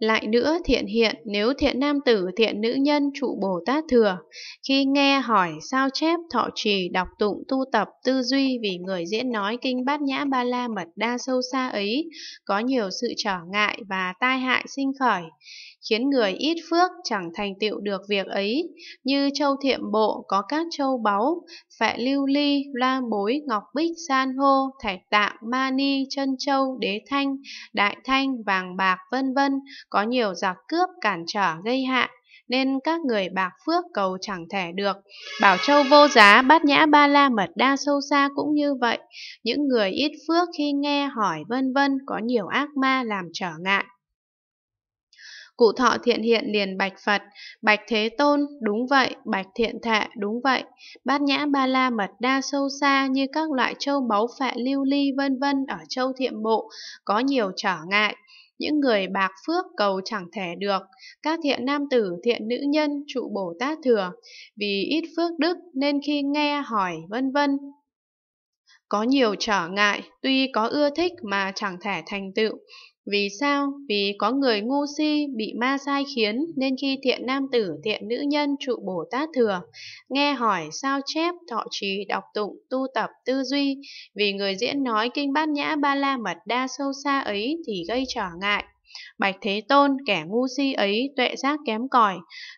Lại nữa thiện hiện nếu thiện nam tử thiện nữ nhân trụ Bồ Tát thừa, khi nghe hỏi sao chép thọ trì đọc tụng tu tập tư duy vì người diễn nói kinh bát nhã ba la mật đa sâu xa ấy, có nhiều sự trở ngại và tai hại sinh khởi, khiến người ít phước chẳng thành tựu được việc ấy, như châu thiệm bộ có các châu báu, phệ lưu ly, la bối, ngọc bích, san hô, thạch tạng, ma ni chân châu, đế thanh, đại thanh, vàng bạc vân vân có nhiều giặc cướp cản trở gây hạ nên các người bạc phước cầu chẳng thể được. Bảo Châu vô giá, bát nhã ba la mật đa sâu xa cũng như vậy. Những người ít phước khi nghe hỏi vân vân có nhiều ác ma làm trở ngại. Cụ thọ thiện hiện liền bạch Phật, bạch Thế Tôn, đúng vậy, bạch thiện thệ, đúng vậy, bát nhã ba la mật đa sâu xa như các loại châu báu phệ lưu ly vân vân ở châu thiện bộ, có nhiều trở ngại những người bạc phước cầu chẳng thể được, các thiện nam tử, thiện nữ nhân trụ bổ Tát thừa, vì ít phước đức nên khi nghe hỏi vân vân. Có nhiều trở ngại, tuy có ưa thích mà chẳng thể thành tựu, vì sao? Vì có người ngu si bị ma sai khiến nên khi thiện nam tử thiện nữ nhân trụ Bồ Tát thừa, nghe hỏi sao chép, thọ trì, đọc tụng, tu tập, tư duy, vì người diễn nói kinh bát nhã ba la mật đa sâu xa ấy thì gây trở ngại. Bạch Thế Tôn kẻ ngu si ấy tuệ giác kém cỏi,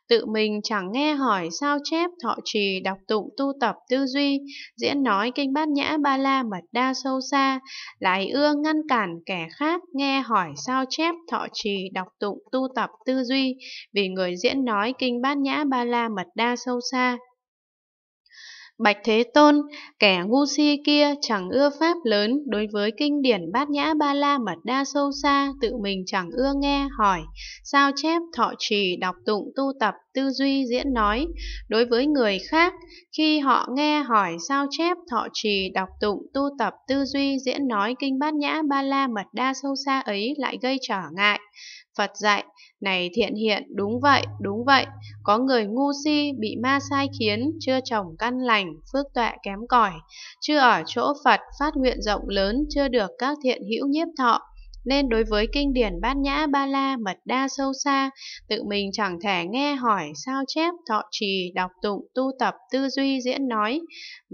tự mình chẳng nghe hỏi sao chép thọ trì đọc tụng tu tập tư duy, diễn nói kinh bát nhã ba la mật đa sâu xa, lại ưa ngăn cản kẻ khác nghe hỏi sao chép thọ trì đọc tụng tu tập tư duy, vì người diễn nói kinh bát nhã ba la mật đa sâu xa Bạch Thế Tôn, kẻ ngu si kia chẳng ưa pháp lớn đối với kinh điển bát nhã ba la mật đa sâu xa, tự mình chẳng ưa nghe, hỏi, sao chép, thọ trì, đọc tụng, tu tập, tư duy diễn nói đối với người khác khi họ nghe hỏi sao chép thọ trì đọc tụng tu tập tư duy diễn nói kinh bát nhã ba la mật đa sâu xa ấy lại gây trở ngại phật dạy này thiện hiện đúng vậy đúng vậy có người ngu si bị ma sai khiến chưa trồng căn lành phước tuệ kém cỏi chưa ở chỗ phật phát nguyện rộng lớn chưa được các thiện hữu nhiếp thọ nên đối với kinh điển bát nhã ba la mật đa sâu xa, tự mình chẳng thể nghe hỏi, sao chép, thọ trì, đọc tụng, tu tập, tư duy, diễn nói.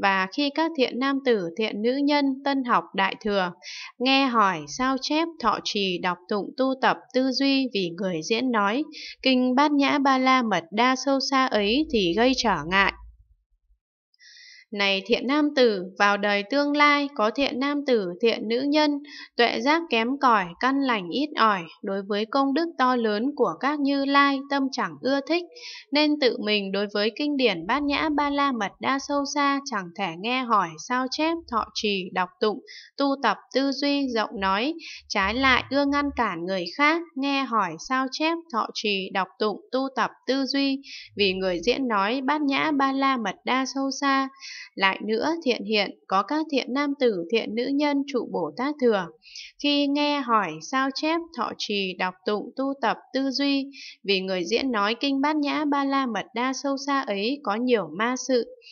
Và khi các thiện nam tử, thiện nữ nhân, tân học đại thừa, nghe hỏi, sao chép, thọ trì, đọc tụng, tu tập, tư duy vì người diễn nói, kinh bát nhã ba la mật đa sâu xa ấy thì gây trở ngại. Này thiện nam tử, vào đời tương lai có thiện nam tử, thiện nữ nhân, tuệ giác kém cỏi, căn lành ít ỏi, đối với công đức to lớn của các như lai tâm chẳng ưa thích, nên tự mình đối với kinh điển bát nhã ba la mật đa sâu xa chẳng thể nghe hỏi sao chép, thọ trì, đọc tụng, tu tập tư duy rộng nói, trái lại ưa ngăn cản người khác, nghe hỏi sao chép, thọ trì, đọc tụng, tu tập tư duy, vì người diễn nói bát nhã ba la mật đa sâu xa lại nữa thiện hiện có các thiện nam tử thiện nữ nhân trụ Bồ Tát Thừa. Khi nghe hỏi sao chép thọ trì đọc tụng tu tập tư duy vì người diễn nói kinh bát nhã ba la mật đa sâu xa ấy có nhiều ma sự